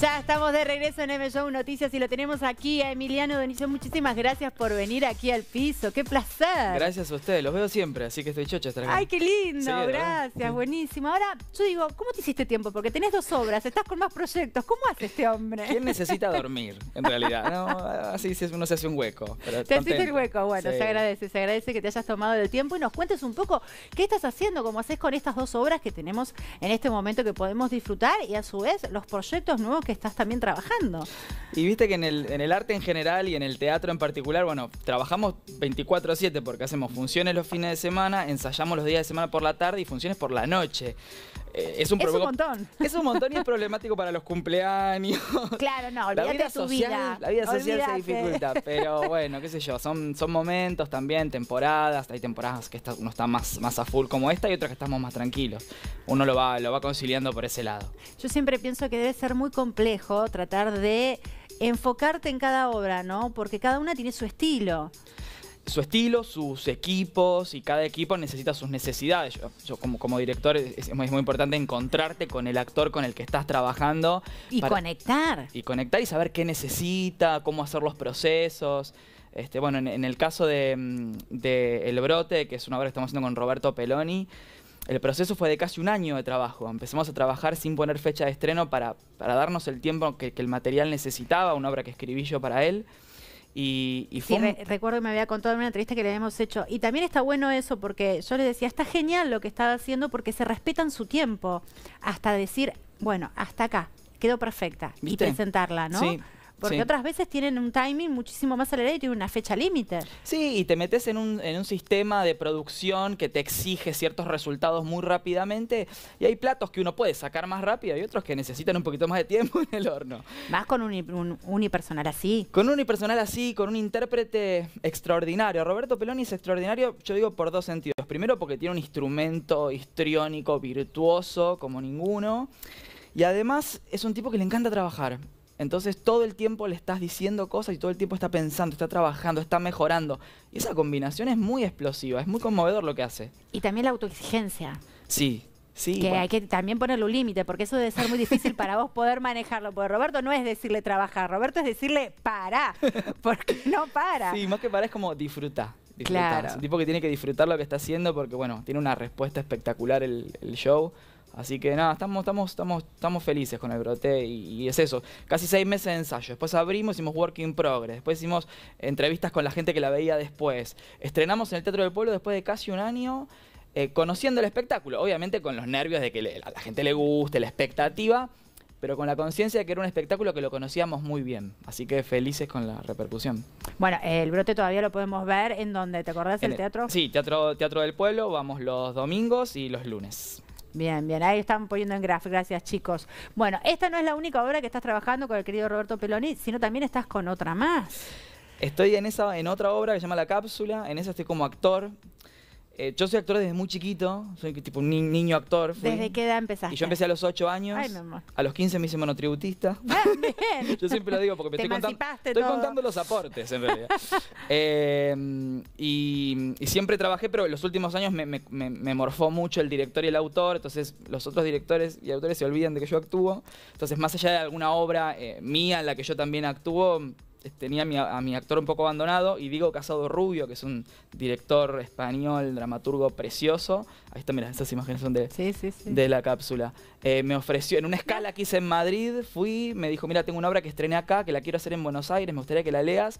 Ya estamos de regreso en M Show Noticias y lo tenemos aquí a Emiliano Donillo. Muchísimas gracias por venir aquí al piso. ¡Qué placer! Gracias a ustedes, los veo siempre, así que estoy chocha ¡Ay, qué lindo! gracias, buenísimo. Ahora, yo digo, ¿cómo te hiciste tiempo? Porque tenés dos obras, estás con más proyectos. ¿Cómo hace este hombre? ¿Quién necesita dormir, en realidad? No, así uno se hace un hueco. Pero te hiciste el hueco, bueno, se agradece, se agradece que te hayas tomado el tiempo y nos cuentes un poco qué estás haciendo, cómo haces con estas dos obras que tenemos en este momento que podemos disfrutar y a su vez los proyectos nuevos que estás también trabajando. Y viste que en el, en el arte en general y en el teatro en particular, bueno, trabajamos 24-7 porque hacemos funciones los fines de semana, ensayamos los días de semana por la tarde y funciones por la noche. Eh, es, un montón. Es un montón y es problemático para los cumpleaños. Claro, no, olvídate la vida La vida social se dificulta, pero bueno, qué sé yo, son, son momentos también, temporadas. Hay temporadas que uno está más, más a full como esta y otras que estamos más tranquilos. Uno lo va, lo va conciliando por ese lado. Yo siempre pienso que debe ser muy complejo tratar de enfocarte en cada obra, ¿no? Porque cada una tiene su estilo su estilo, sus equipos y cada equipo necesita sus necesidades. Yo, como, director es, muy, importante encontrarte con el actor con el que estás trabajando. Y conectar. Y conectar y saber qué necesita, cómo hacer los procesos. Este, bueno, en, el caso mm, de, El Brote, que es una obra que estamos haciendo con Roberto Peloni, el proceso fue de casi un año de trabajo. Empezamos a trabajar sin poner fecha de estreno para, darnos el tiempo que el material necesitaba, una obra que escribí yo para él. Y, y fue recuerdo que me había contado en una entrevista que le habíamos hecho. Y también está bueno eso porque yo le decía, está genial lo que estaba haciendo porque se respetan su tiempo. Hasta decir, bueno, hasta acá, quedó perfecta. Y presentarla, ¿no? Porque otras veces tienen un timing muchísimo más acelerado y tienen una fecha límite. Sí, y te metes en un, sistema de producción que te exige ciertos resultados muy rápidamente. Y hay platos que uno puede sacar más rápido y otros que necesitan un poquito más de tiempo en el horno. Más con un, un unipersonal así. Con un unipersonal así, con un intérprete extraordinario. Roberto Peloni es extraordinario, yo digo, por dos sentidos. Primero, porque tiene un instrumento histriónico virtuoso como ninguno. Y además es un tipo que le encanta trabajar. Entonces todo el tiempo le estás diciendo cosas y todo el tiempo está pensando, está trabajando, está mejorando. Y esa combinación es muy explosiva, es muy conmovedor lo que hace. Y también la autoexigencia. Sí, Sí, que hay que también ponerle un límite, porque eso debe ser muy difícil para vos poder manejarlo. Porque Roberto no es decirle trabajar, Roberto es decirle para, porque no para. Sí, más que para es como disfrutar. Disfruta. Claro. Es un tipo que tiene que disfrutar lo que está haciendo porque, bueno, tiene una respuesta espectacular el, el show. Así que nada, estamos, estamos, estamos, estamos felices con el brote y, es eso. Casi seis meses de ensayo. Después abrimos, hicimos work in progress. Después hicimos entrevistas con la gente que la veía después. Estrenamos en el Teatro del Pueblo después de casi un año. Eh, conociendo el espectáculo, obviamente con los nervios de que a la gente le guste, la expectativa, pero con la conciencia de que era un espectáculo que lo conocíamos muy bien. Así que felices con la repercusión. Bueno, el brote todavía lo podemos ver en donde, ¿te acordás? del teatro. Sí, teatro, teatro del Pueblo, vamos los domingos y los lunes. Bien, bien, ahí están poniendo en graf, gracias chicos. Bueno, esta no es la única obra que estás trabajando con el querido Roberto Peloni, sino también estás con otra más. Estoy en, esa, en otra obra que se llama La Cápsula, en esa estoy como actor, eh, yo soy actor desde muy chiquito, soy tipo un niño actor. ¿Desde qué edad empezaste? Y yo empecé a los 8 años. A los 15 me hice monotributista. yo siempre lo digo porque me estoy contando. Estoy contando los aportes, en realidad. Em, y, siempre trabajé, pero en los últimos años me, morfó mucho el director y el autor. Entonces, los otros directores y autores se olvidan de que yo actúo. Entonces, más allá de alguna obra eh, mía en la que yo también actúo tenía a mi, actor un poco abandonado y digo Casado Rubio, que es un director español, dramaturgo precioso. Ahí está, mira, esas imágenes son de, de la cápsula. Eh, me ofreció, en una escala que hice en Madrid, fui, me dijo, mira, tengo una obra que estrené acá, que la quiero hacer en Buenos Aires, me gustaría que la leas.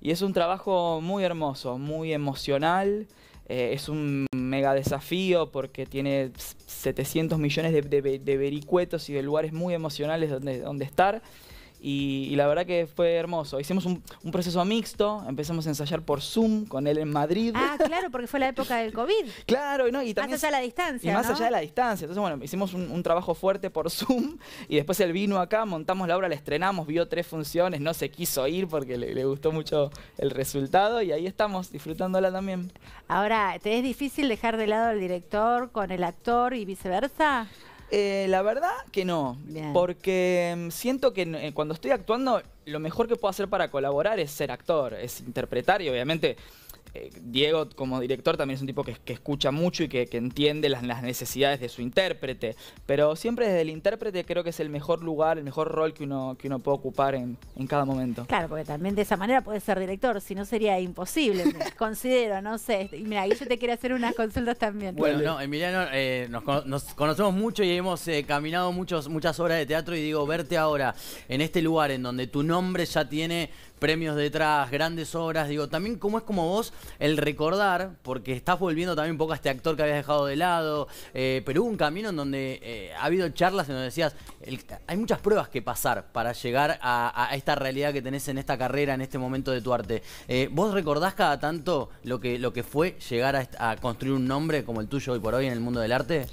Y es un trabajo muy hermoso, muy emocional. Eh, es un mega desafío porque tiene 700 millones de, vericuetos y de lugares muy emocionales donde estar. Y, la verdad que fue hermoso. Hicimos un, proceso mixto, empezamos a ensayar por Zoom con él en Madrid. Ah, claro, porque fue la época del COVID. claro, ¿no? y también... Más allá de la distancia. Y más allá de la distancia. Entonces, bueno, hicimos un, trabajo fuerte por Zoom y después él vino acá, montamos la obra, la estrenamos, vio tres funciones, no se quiso ir porque le, le gustó mucho el resultado y ahí estamos disfrutándola también. Ahora, ¿te es difícil dejar de lado al director con el actor y viceversa? Eh, la verdad que no, porque mm, siento que eh, cuando estoy actuando, lo mejor que puedo hacer para colaborar es ser actor, es interpretar y obviamente eh, Diego como director también es un tipo que, escucha mucho y que, entiende las, necesidades de su intérprete, pero siempre desde el intérprete creo que es el mejor lugar, el mejor rol que uno, que uno puede ocupar en, cada momento. Claro, porque también de esa manera puede ser director, si no sería imposible, considero, no sé. Mira, yo te quiero hacer unas consultas también. Bueno, no, Emiliano, eh, nos, conocemos mucho y hemos eh, caminado muchas obras de teatro y digo, verte ahora en este lugar en donde tu nombre ya tiene premios detrás, grandes obras. Digo, también como es como vos el recordar, porque estás volviendo también un poco a este actor que habías dejado de lado, eh, pero hubo un camino en donde eh, ha habido charlas en donde decías, hay muchas pruebas que pasar para llegar a, esta realidad que tenés en esta carrera, en este momento de tu arte. Eh, ¿Vos recordás cada tanto lo que, lo que fue llegar a, a construir un nombre como el tuyo hoy por hoy en el mundo del arte?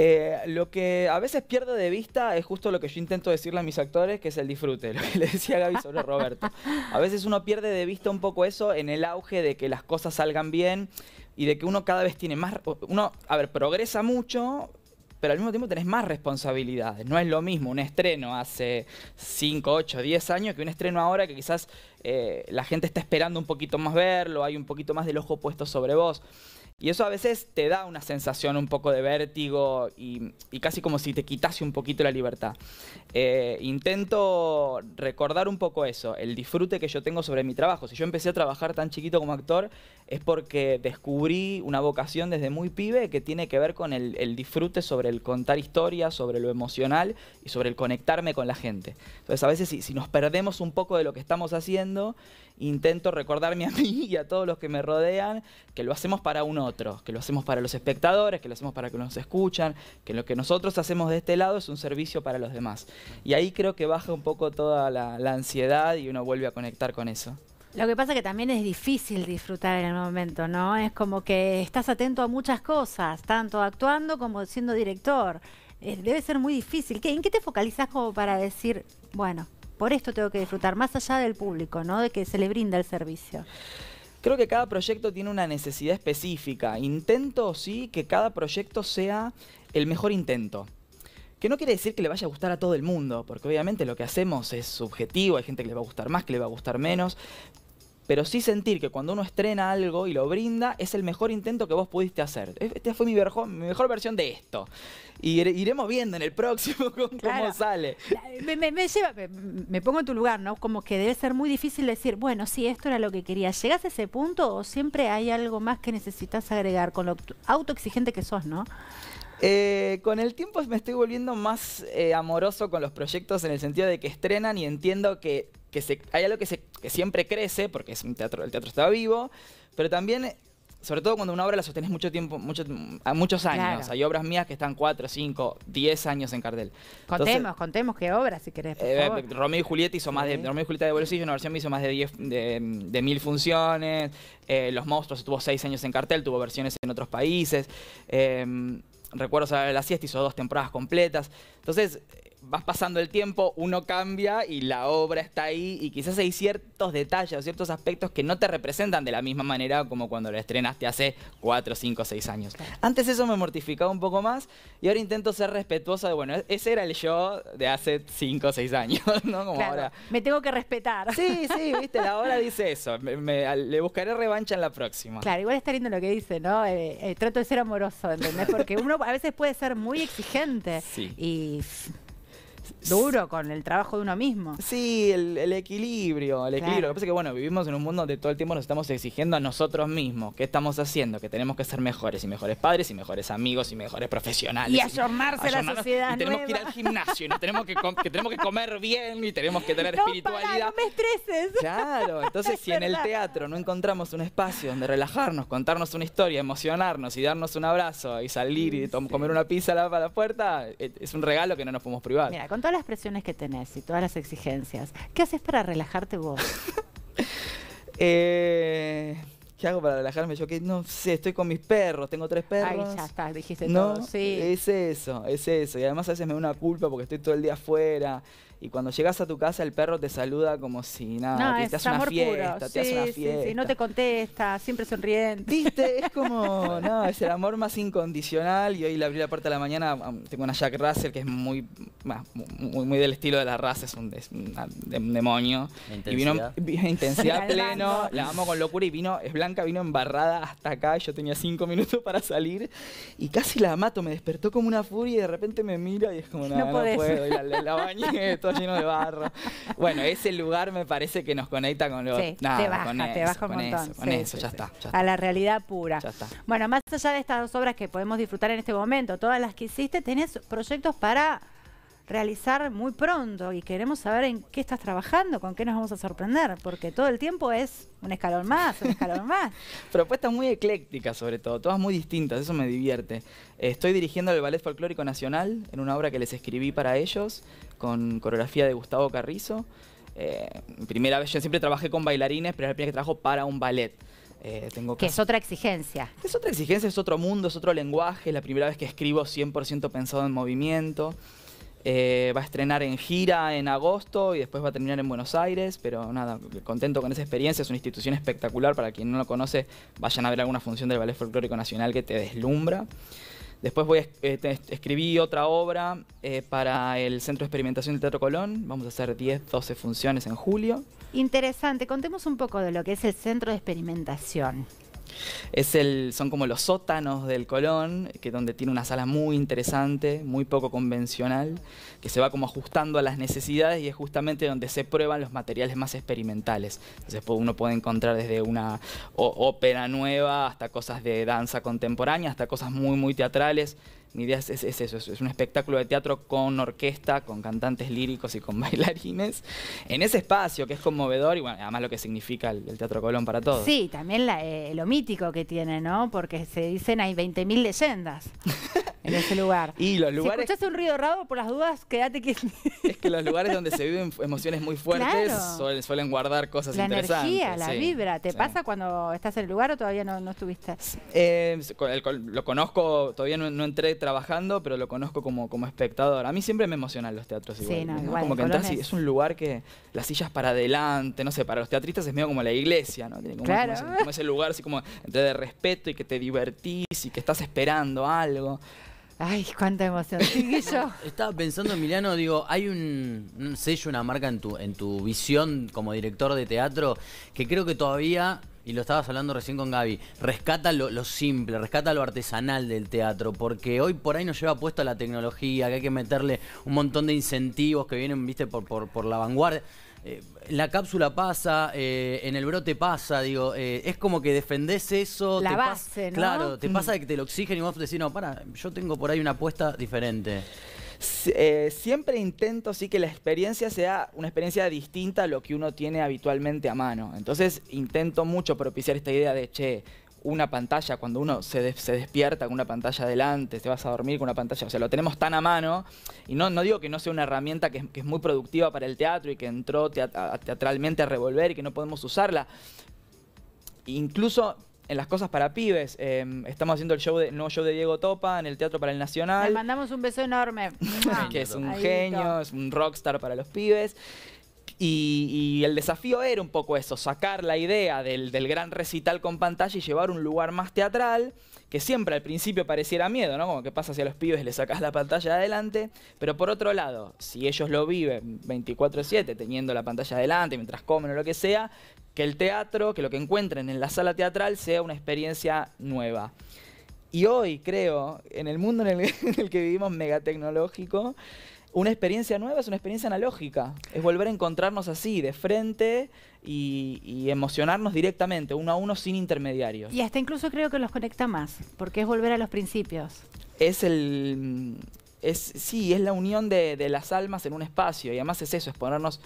Eh, lo que a veces pierdo de vista es justo lo que yo intento decirle a mis actores, que es el disfrute, lo que le decía Gaby sobre Roberto. A veces uno pierde de vista un poco eso en el auge de que las cosas salgan bien y de que uno cada vez tiene más... Uno, a ver, progresa mucho, pero al mismo tiempo tenés más responsabilidades. No es lo mismo un estreno hace 5, 8, 10 años que un estreno ahora que quizás eh, la gente está esperando un poquito más verlo, hay un poquito más del ojo puesto sobre vos. Y eso a veces te da una sensación un poco de vértigo y, casi como si te quitase un poquito la libertad. Eh, intento recordar un poco eso, el disfrute que yo tengo sobre mi trabajo. Si yo empecé a trabajar tan chiquito como actor es porque descubrí una vocación desde muy pibe que tiene que ver con el, disfrute sobre el contar historias, sobre lo emocional y sobre el conectarme con la gente. Entonces a veces si nos perdemos un poco de lo que estamos haciendo, intento recordarme a mí y a todos los que me rodean que lo hacemos para un otro, que lo hacemos para los espectadores, que lo hacemos para que nos escuchan, que lo que nosotros hacemos de este lado es un servicio para los demás. Y ahí creo que baja un poco toda la, ansiedad y uno vuelve a conectar con eso. Lo que pasa es que también es difícil disfrutar en el momento, ¿no? Es como que estás atento a muchas cosas, tanto actuando como siendo director. Eh, debe ser muy difícil. ¿En qué te focalizas como para decir, bueno, por esto tengo que disfrutar, más allá del público, ¿no? De que se le brinda el servicio. Creo que cada proyecto tiene una necesidad específica. Intento, sí, que cada proyecto sea el mejor intento. Que no quiere decir que le vaya a gustar a todo el mundo, porque obviamente lo que hacemos es subjetivo, hay gente que le va a gustar más, que le va a gustar menos, pero sí sentir que cuando uno estrena algo y lo brinda, es el mejor intento que vos pudiste hacer. Esta fue mi, mejor versión de esto. Y iremos viendo en el próximo cómo sale. Me, lleva, me, pongo en tu lugar, ¿no? Como que debe ser muy difícil decir, bueno, sí, esto era lo que quería. ¿Llegas a ese punto o siempre hay algo más que necesitas agregar con lo autoexigente que sos, ¿no? Eh, con el tiempo me estoy volviendo más eh, amoroso con los proyectos en el sentido de que estrenan y entiendo que que se, hay algo que, se, siempre crece, porque es teatro, el teatro está vivo, pero también, sobre todo cuando una obra la sostenés mucho tiempo, a muchos años. Hay obras mías que están cuatro, cinco, 10 años en cartel. Contemos, contemos qué obras, si querés. Eh, Romeo y Julieta hizo más de. Romeo y Julieta de Bolsillo, una versión me hizo más de, de, mil funciones. Eh, Los Monstruos estuvo seis años en cartel, tuvo versiones en otros países. Eh, recuerdo Recuerdos la siesta hizo dos temporadas completas. Entonces, vas pasando el tiempo, uno cambia y la obra está ahí y quizás hay ciertos detalles o ciertos aspectos que no te representan de la misma manera como cuando lo estrenaste hace 4, 5, 6 años. Antes eso me mortificaba un poco más y ahora intento ser respetuoso de, bueno, e-, ese era el yo de hace 5, 6 años, ¿no? Como ahora. Me tengo que respetar. Sí, sí, viste, la obra dice eso. le buscaré revancha en la próxima. Claro, igual está lindo lo que dice, ¿no? Eh, eh, trato de ser amoroso, ¿entendés? Porque uno a veces puede ser muy exigente sí. y duro con el trabajo de uno mismo. Sí, el, equilibrio, el equilibrio. Lo que pasa es que, bueno, vivimos en un mundo donde todo el tiempo nos estamos exigiendo a nosotros mismos qué estamos haciendo, que tenemos que ser mejores y mejores padres y mejores amigos y mejores profesionales. Y ayomarse la sociedad. Y tenemos que ir al gimnasio y tenemos que, tenemos que comer bien y tenemos que tener espiritualidad. no me estreses. Claro, entonces si en el teatro no encontramos un espacio donde relajarnos, contarnos una historia, emocionarnos y darnos un abrazo y salir y mm, comer una pizza a la, puerta, eh, es un regalo que no nos podemos privar. Mira, con las presiones que tenés y todas las exigencias, ¿qué haces para relajarte vos? Eh, ¿qué hago para relajarme? Yo que no sé, estoy con mis perros, tengo tres perros. ahí ya está, dijiste no, todo, sí. Es eso, es eso. Y además a veces me da una culpa porque estoy todo el día afuera. Y cuando llegas a tu casa, el perro te saluda como si nada, te, te, hace una fiesta, te sí, hace una fiesta. no te contesta, siempre sonriente. ¿Viste? Es como, no, es el amor más incondicional. Y hoy le abrí la puerta de la mañana, um, tengo una Jack Russell que es muy, muy, muy del estilo de la raza, es un, demonio. Intensidad. Y vino, vino intensidad pleno, la amo con locura y vino, es blanco vino embarrada hasta acá, yo tenía cinco minutos para salir y casi la mato, me despertó como una furia y de repente me mira y es como, no, no, puedo, y la, bañé, todo lleno de barro. Bueno, ese lugar me parece que nos conecta con lo... eso, con Eso, ya, está, A la realidad pura. Bueno, más allá de estas dos obras que podemos disfrutar en este momento, todas las que hiciste, tenés proyectos para realizar muy pronto y queremos saber en qué estás trabajando, con qué nos vamos a sorprender, porque todo el tiempo es un escalón más, un escalón más. Propuestas muy eclécticas sobre todo, todas muy distintas, eso me divierte. Estoy dirigiendo el Ballet Folclórico Nacional en una obra que les escribí para ellos, con coreografía de Gustavo Carrizo. Eh, primera vez, yo siempre trabajé con bailarines, pero es la primera vez que trabajo para un ballet. Eh, tengo que es otra exigencia. Es otra exigencia, es otro mundo, es otro lenguaje, es la primera vez que escribo 100% pensado en movimiento. Eh, va a estrenar en gira en agosto y después va a terminar en Buenos Aires, pero nada, contento con esa experiencia, es una institución espectacular, para quien no lo conoce, vayan a ver alguna función del Ballet Folclórico Nacional que te deslumbra. Después eh, escribí otra obra eh, para el Centro de Experimentación del Teatro Colón. Vamos a hacer 10, 12 funciones en julio. Interesante, contemos un poco de lo que es el Centro de Experimentación. Es son como los sótanos del Colón, que donde tiene una sala muy interesante, muy poco convencional, que se va como ajustando a las necesidades y es justamente donde se prueban los materiales más experimentales. Entonces pues, uno puede encontrar desde una ópera nueva hasta cosas de danza contemporánea, hasta cosas muy, muy teatrales mi idea es, eso, es un espectáculo de teatro con orquesta, con cantantes líricos y con bailarines, en ese espacio que es conmovedor y bueno, además lo que significa el, Teatro Colón para todos. Sí, también eh, lo mítico que tiene, ¿no? Porque se dicen hay 20.000 leyendas. en ese lugar. Y los lugares. Si escuchas un ruido raro, por las dudas, quédate que. es que los lugares donde se viven emociones muy fuertes suelen, guardar cosas la interesantes. La energía, la vibra. ¿Te pasa cuando estás en el lugar o todavía no, estuviste? Eh, lo conozco, todavía no, entré trabajando, pero lo conozco como, como espectador. A mí siempre me emocionan los teatros igual. Sí, como que es un lugar que las sillas para adelante, no sé, para los teatristas es medio como la iglesia, ¿no? como, ese, como lugar así como entre de respeto y que te divertís y que estás esperando algo. Ay, cuánta emoción. Sí, yo. Estaba pensando, Emiliano, digo, hay un, sello, una marca en tu, en tu visión como director de teatro que creo que todavía, y lo estabas hablando recién con Gaby, rescata lo, simple, rescata lo artesanal del teatro, porque hoy por ahí nos lleva puesto la tecnología, que hay que meterle un montón de incentivos que vienen, viste, por, por, por la vanguardia. Eh, la cápsula pasa, eh, en el brote pasa, digo, eh, es como que defendés eso. La base, ¿no? Claro, te mm. pasa de que te lo oxigen y vos decís, no, para, yo tengo por ahí una apuesta diferente. siempre intento sí que la experiencia sea una experiencia distinta a lo que uno tiene habitualmente a mano. Entonces intento mucho propiciar esta idea de, che, una pantalla, cuando uno se, despierta con una pantalla delante, te vas a dormir con una pantalla, o sea, lo tenemos tan a mano, y no, no digo que no sea una herramienta que, es muy productiva para el teatro y que entró teatralmente a revolver y que no podemos usarla. Incluso en las cosas para pibes. Em, estamos haciendo el show de, no show de Diego Topa en el Teatro para el Nacional. Le mandamos un beso enorme. que es un genio, es un rockstar para los pibes. Y, el desafío era un poco eso, sacar la idea del, gran recital con pantalla y llevar un lugar más teatral, que siempre al principio pareciera miedo, ¿no? Como que pasa a los pibes, les sacas la pantalla adelante, pero por otro lado, si ellos lo viven 24/7, teniendo la pantalla adelante, mientras comen o lo que sea, que el teatro, que lo que encuentren en la sala teatral sea una experiencia nueva. Y hoy creo, en el mundo en el, que vivimos megatecnológico, tecnológico, una experiencia nueva es una experiencia analógica. Es volver a encontrarnos así, de frente y, emocionarnos directamente, uno a uno sin intermediarios. Y hasta incluso creo que los conecta más, porque es volver a los principios. Es el. Mm, es, sí, es la unión de, las almas en un espacio. Y además es eso, es ponernos.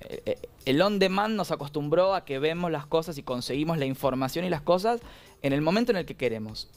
Eh, eh, el on demand nos acostumbró a que vemos las cosas y conseguimos la información y las cosas en el momento en el que queremos.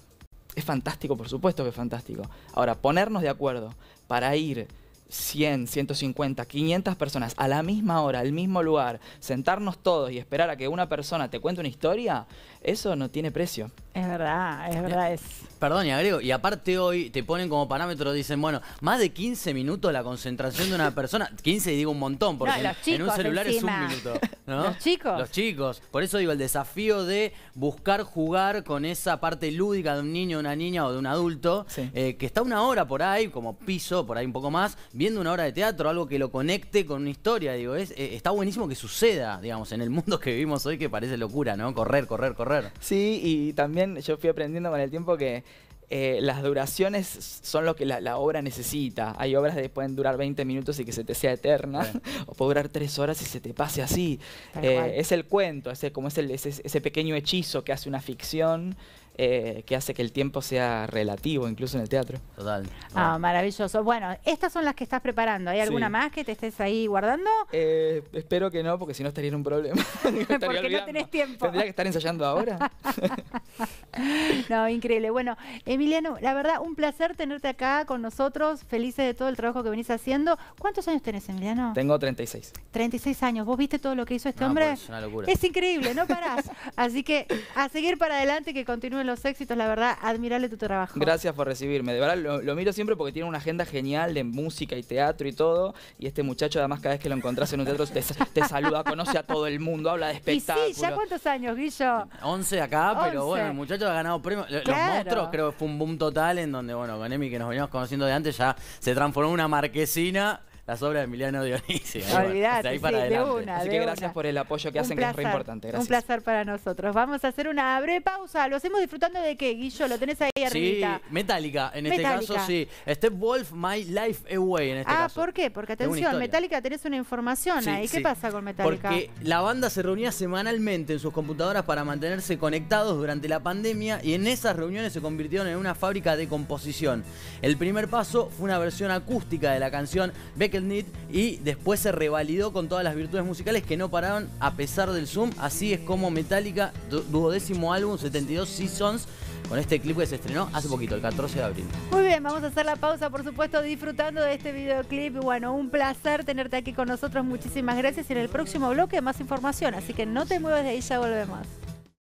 Es fantástico, por supuesto que es fantástico. Ahora, ponernos de acuerdo para ir 100, 150, 500 personas a la misma hora, al mismo lugar, sentarnos todos y esperar a que una persona te cuente una historia, eso no tiene precio. Es verdad, es verdad. Perdón, y agrego, y aparte hoy te ponen como parámetro, dicen, bueno, más de 15 minutos la concentración de una persona, 15 digo un montón, porque en, un celular es un minuto. ¿no? Los chicos. Los chicos. Por eso digo, el desafío de buscar jugar con esa parte lúdica de un niño, una niña o de un adulto, eh, que está una hora por ahí, como piso, por ahí un poco más, una obra de teatro, algo que lo conecte con una historia. Digo, es, eh, está buenísimo que suceda, digamos, en el mundo que vivimos hoy, que parece locura, ¿no? Correr, correr, correr. Sí, y también yo fui aprendiendo con el tiempo que eh, las duraciones son lo que la, obra necesita. Hay obras que pueden durar 20 minutos y que se te sea eterna, o puede durar 3 horas y se te pase así. Eh, es el cuento, es como es ese, pequeño hechizo que hace una ficción eh, que hace que el tiempo sea relativo, incluso en el teatro. Total. Ah, ah. maravilloso. Bueno, estas son las que estás preparando. ¿Hay alguna más que te estés ahí guardando? Eh, espero que no, porque si no estaría en un problema. porque no tenés tiempo. Tendría que estar ensayando ahora. no, increíble. Bueno, Emiliano, la verdad, un placer tenerte acá con nosotros. Felices de todo el trabajo que venís haciendo. ¿Cuántos años tenés, Emiliano? Tengo 36. 36 años. ¿Vos viste todo lo que hizo este hombre? es una locura. Es increíble, no parás. Así que a seguir para adelante que continúe los éxitos, la verdad, admirable tu trabajo. Gracias por recibirme, de verdad lo, miro siempre porque tiene una agenda genial de música y teatro y todo, y este muchacho además cada vez que lo encontrás en un teatro te, saluda, conoce a todo el mundo, habla de espectáculos. sí, ¿ya cuántos años, Guillo? 11 acá, pero bueno, el muchacho ha ganado premios. Los monstruos creo que fue un boom total en donde, bueno, con Emi que nos veníamos conociendo de antes ya se transformó en una marquesina las obras de Emiliano Dionisio. Olvidate, ahí para Así que gracias por el apoyo que hacen, que es re importante. Un placer para nosotros. Vamos a hacer una breve pausa. Lo hacemos disfrutando de qué, Guillo, lo tenés ahí arriba. Sí, Metallica, en este caso sí. Step Wolf, My Life Away en este ah, caso. Ah, ¿por qué? Porque atención, Metallica tenés una información ahí. ¿Qué pasa con Metallica? Porque la banda se reunía semanalmente en sus computadoras para mantenerse conectados durante la pandemia y en esas reuniones se convirtieron en una fábrica de composición. El primer paso fue una versión acústica de la canción Beck y después se revalidó con todas las virtudes musicales que no pararon a pesar del Zoom. Así es como Metallica, duodécimo álbum, 72 Seasons, con este clip que se estrenó hace poquito, el 14 de abril. Muy bien, vamos a hacer la pausa, por supuesto, disfrutando de este videoclip. Bueno, un placer tenerte aquí con nosotros. Muchísimas gracias. Y en el próximo bloque, más información. Así que no te muevas de ahí, ya volvemos.